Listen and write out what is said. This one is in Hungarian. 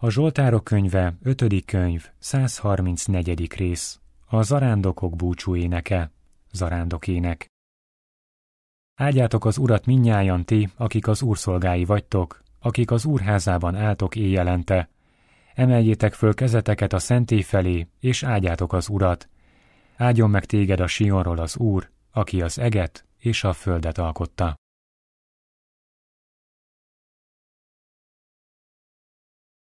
A Zsoltárok könyve, 5. könyv, 134. rész. A zarándokok búcsú éneke. ének. Áldjátok az Urat minnyájan ti, akik az úrszolgái vagytok, akik az Úrházában álltok éjjelente. Emeljétek föl kezeteket a szentély felé, és áldjátok az Urat. Áldjon meg téged a Sionról az Úr, aki az eget és a földet alkotta.